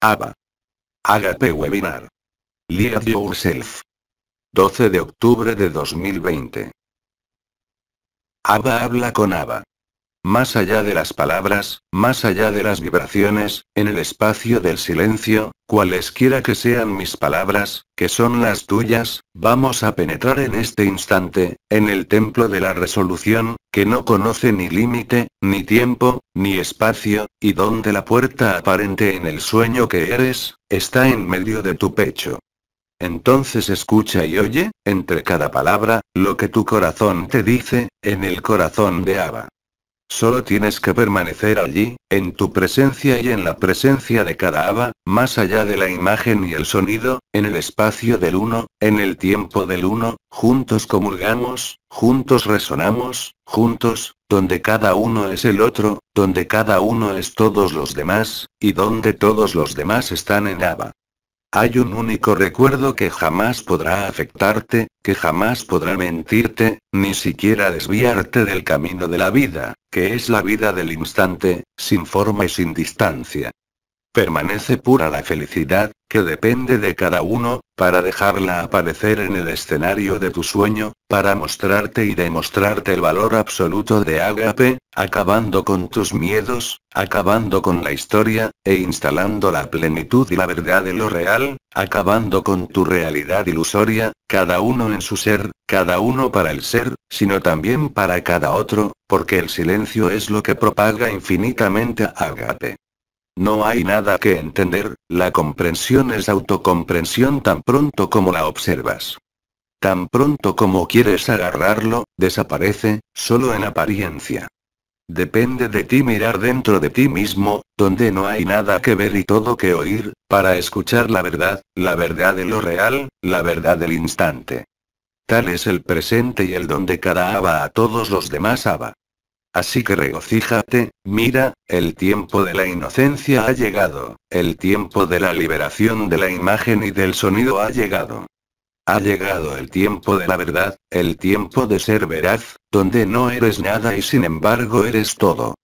ABBA. Hágate Webinar. Lead Yourself. 12 de octubre de 2020. ABBA habla con ABBA más allá de las palabras, más allá de las vibraciones, en el espacio del silencio, cualesquiera que sean mis palabras, que son las tuyas, vamos a penetrar en este instante, en el templo de la resolución, que no conoce ni límite, ni tiempo, ni espacio, y donde la puerta aparente en el sueño que eres, está en medio de tu pecho. Entonces escucha y oye, entre cada palabra, lo que tu corazón te dice, en el corazón de Abba. Solo tienes que permanecer allí, en tu presencia y en la presencia de cada aba, más allá de la imagen y el sonido, en el espacio del uno, en el tiempo del uno, juntos comulgamos, juntos resonamos, juntos, donde cada uno es el otro, donde cada uno es todos los demás, y donde todos los demás están en aba. Hay un único recuerdo que jamás podrá afectarte, que jamás podrá mentirte, ni siquiera desviarte del camino de la vida, que es la vida del instante, sin forma y sin distancia, permanece pura la felicidad, que depende de cada uno, para dejarla aparecer en el escenario de tu sueño, para mostrarte y demostrarte el valor absoluto de Agape, acabando con tus miedos, acabando con la historia, e instalando la plenitud y la verdad de lo real, acabando con tu realidad ilusoria, cada uno en su ser, cada uno para el ser, sino también para cada otro, porque el silencio es lo que propaga infinitamente a Agape. No hay nada que entender, la comprensión es autocomprensión tan pronto como la observas. Tan pronto como quieres agarrarlo, desaparece, solo en apariencia. Depende de ti mirar dentro de ti mismo, donde no hay nada que ver y todo que oír, para escuchar la verdad, la verdad de lo real, la verdad del instante. Tal es el presente y el donde cada aba a todos los demás aba. Así que regocíjate, mira, el tiempo de la inocencia ha llegado, el tiempo de la liberación de la imagen y del sonido ha llegado. Ha llegado el tiempo de la verdad, el tiempo de ser veraz, donde no eres nada y sin embargo eres todo.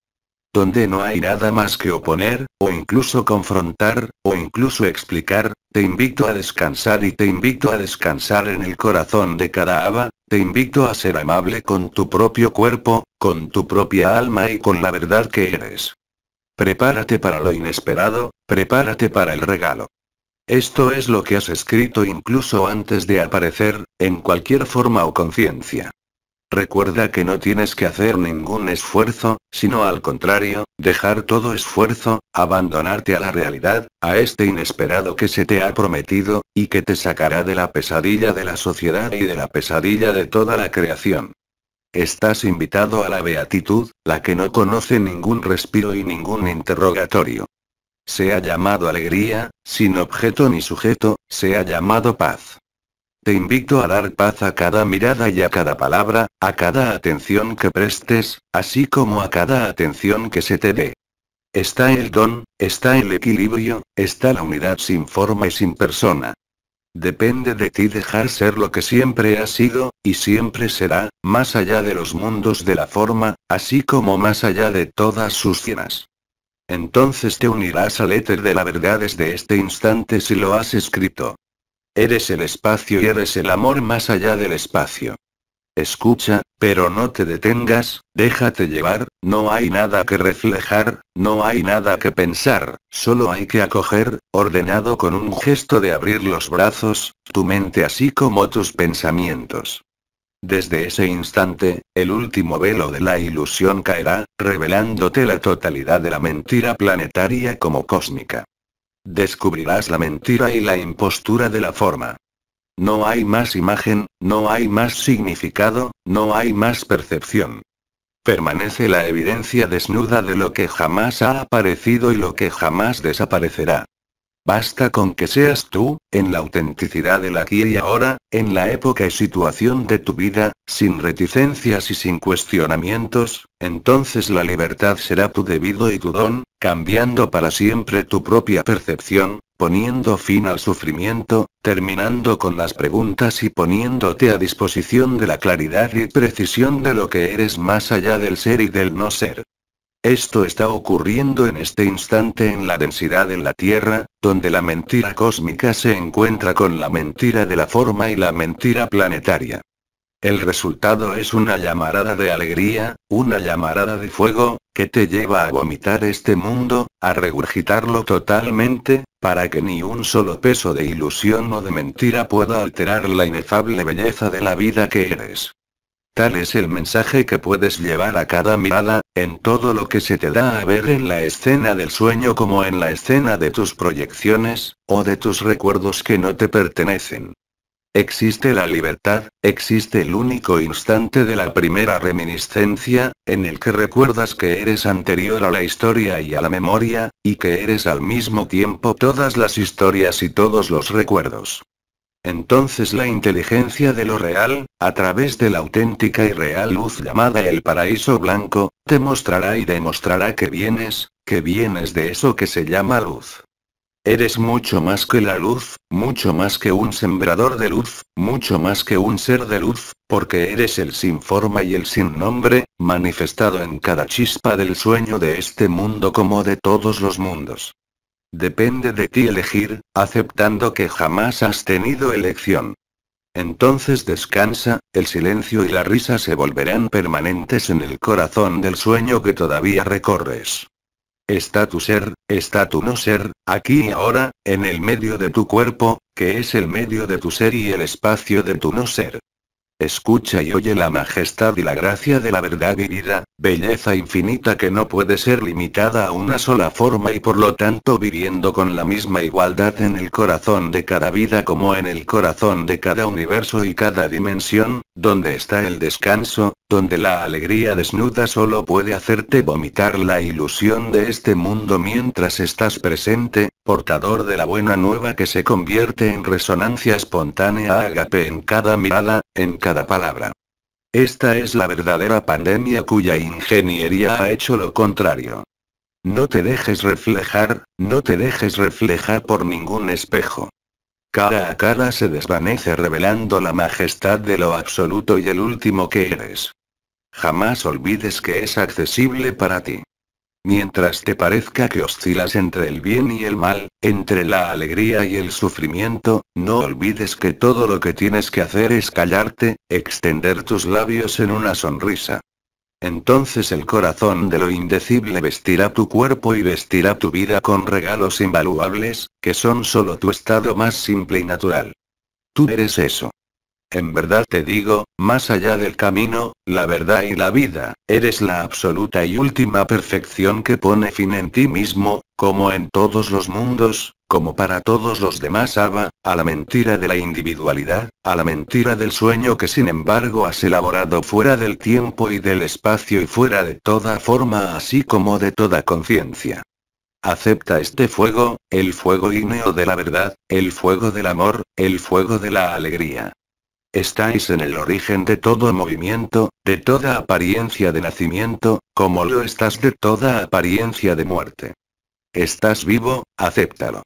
Donde no hay nada más que oponer, o incluso confrontar, o incluso explicar, te invito a descansar y te invito a descansar en el corazón de cada aba. Te invito a ser amable con tu propio cuerpo, con tu propia alma y con la verdad que eres. Prepárate para lo inesperado, prepárate para el regalo. Esto es lo que has escrito incluso antes de aparecer, en cualquier forma o conciencia. Recuerda que no tienes que hacer ningún esfuerzo, sino al contrario, dejar todo esfuerzo, abandonarte a la realidad, a este inesperado que se te ha prometido, y que te sacará de la pesadilla de la sociedad y de la pesadilla de toda la creación. Estás invitado a la beatitud, la que no conoce ningún respiro y ningún interrogatorio. Se ha llamado alegría, sin objeto ni sujeto, se ha llamado paz. Te invito a dar paz a cada mirada y a cada palabra, a cada atención que prestes, así como a cada atención que se te dé. Está el don, está el equilibrio, está la unidad sin forma y sin persona. Depende de ti dejar ser lo que siempre ha sido, y siempre será, más allá de los mundos de la forma, así como más allá de todas sus cienas. Entonces te unirás al éter de la verdad desde este instante si lo has escrito. Eres el espacio y eres el amor más allá del espacio. Escucha, pero no te detengas, déjate llevar, no hay nada que reflejar, no hay nada que pensar, solo hay que acoger, ordenado con un gesto de abrir los brazos, tu mente así como tus pensamientos. Desde ese instante, el último velo de la ilusión caerá, revelándote la totalidad de la mentira planetaria como cósmica. Descubrirás la mentira y la impostura de la forma. No hay más imagen, no hay más significado, no hay más percepción. Permanece la evidencia desnuda de lo que jamás ha aparecido y lo que jamás desaparecerá. Basta con que seas tú, en la autenticidad del aquí y ahora, en la época y situación de tu vida, sin reticencias y sin cuestionamientos, entonces la libertad será tu debido y tu don, cambiando para siempre tu propia percepción, poniendo fin al sufrimiento, terminando con las preguntas y poniéndote a disposición de la claridad y precisión de lo que eres más allá del ser y del no ser. Esto está ocurriendo en este instante en la densidad en la Tierra, donde la mentira cósmica se encuentra con la mentira de la forma y la mentira planetaria. El resultado es una llamarada de alegría, una llamarada de fuego, que te lleva a vomitar este mundo, a regurgitarlo totalmente, para que ni un solo peso de ilusión o de mentira pueda alterar la inefable belleza de la vida que eres. Tal es el mensaje que puedes llevar a cada mirada, en todo lo que se te da a ver en la escena del sueño como en la escena de tus proyecciones, o de tus recuerdos que no te pertenecen. Existe la libertad, existe el único instante de la primera reminiscencia, en el que recuerdas que eres anterior a la historia y a la memoria, y que eres al mismo tiempo todas las historias y todos los recuerdos. Entonces la inteligencia de lo real, a través de la auténtica y real luz llamada el paraíso blanco, te mostrará y demostrará que vienes, que vienes de eso que se llama luz. Eres mucho más que la luz, mucho más que un sembrador de luz, mucho más que un ser de luz, porque eres el sin forma y el sin nombre, manifestado en cada chispa del sueño de este mundo como de todos los mundos. Depende de ti elegir, aceptando que jamás has tenido elección. Entonces descansa, el silencio y la risa se volverán permanentes en el corazón del sueño que todavía recorres. Está tu ser, está tu no ser, aquí y ahora, en el medio de tu cuerpo, que es el medio de tu ser y el espacio de tu no ser. Escucha y oye la majestad y la gracia de la verdad vivida, belleza infinita que no puede ser limitada a una sola forma y por lo tanto viviendo con la misma igualdad en el corazón de cada vida como en el corazón de cada universo y cada dimensión, donde está el descanso, donde la alegría desnuda solo puede hacerte vomitar la ilusión de este mundo mientras estás presente, portador de la buena nueva que se convierte en resonancia espontánea agape en cada mirada, en cada palabra. Esta es la verdadera pandemia cuya ingeniería ha hecho lo contrario. No te dejes reflejar, no te dejes reflejar por ningún espejo. Cara a cara se desvanece revelando la majestad de lo absoluto y el último que eres. Jamás olvides que es accesible para ti. Mientras te parezca que oscilas entre el bien y el mal, entre la alegría y el sufrimiento, no olvides que todo lo que tienes que hacer es callarte, extender tus labios en una sonrisa. Entonces el corazón de lo indecible vestirá tu cuerpo y vestirá tu vida con regalos invaluables, que son solo tu estado más simple y natural. Tú eres eso. En verdad te digo, más allá del camino, la verdad y la vida, eres la absoluta y última perfección que pone fin en ti mismo, como en todos los mundos, como para todos los demás Ava, a la mentira de la individualidad, a la mentira del sueño que sin embargo has elaborado fuera del tiempo y del espacio y fuera de toda forma así como de toda conciencia. Acepta este fuego, el fuego ígneo de la verdad, el fuego del amor, el fuego de la alegría. Estáis en el origen de todo movimiento, de toda apariencia de nacimiento, como lo estás de toda apariencia de muerte. Estás vivo, acéptalo.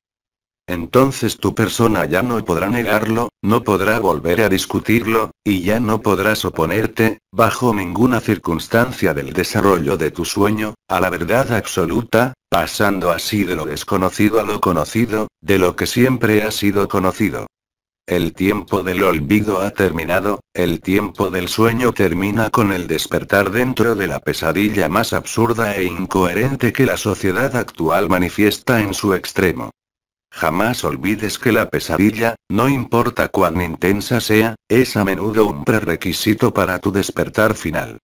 Entonces tu persona ya no podrá negarlo, no podrá volver a discutirlo, y ya no podrás oponerte, bajo ninguna circunstancia del desarrollo de tu sueño, a la verdad absoluta, pasando así de lo desconocido a lo conocido, de lo que siempre ha sido conocido. El tiempo del olvido ha terminado, el tiempo del sueño termina con el despertar dentro de la pesadilla más absurda e incoherente que la sociedad actual manifiesta en su extremo. Jamás olvides que la pesadilla, no importa cuán intensa sea, es a menudo un prerequisito para tu despertar final.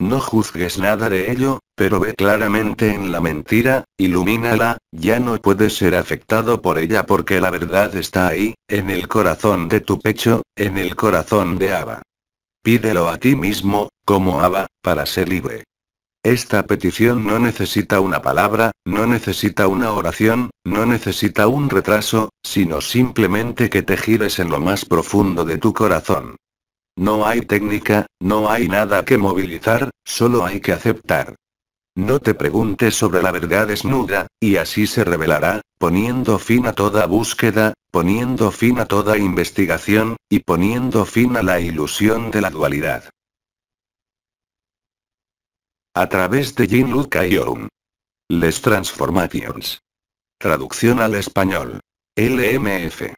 No juzgues nada de ello, pero ve claramente en la mentira, ilumínala, ya no puedes ser afectado por ella porque la verdad está ahí, en el corazón de tu pecho, en el corazón de Abba. Pídelo a ti mismo, como Abba, para ser libre. Esta petición no necesita una palabra, no necesita una oración, no necesita un retraso, sino simplemente que te gires en lo más profundo de tu corazón. No hay técnica, no hay nada que movilizar, solo hay que aceptar. No te preguntes sobre la verdad desnuda, y así se revelará, poniendo fin a toda búsqueda, poniendo fin a toda investigación, y poniendo fin a la ilusión de la dualidad. A través de Jin Luca Les Transformations. Traducción al español. LMF.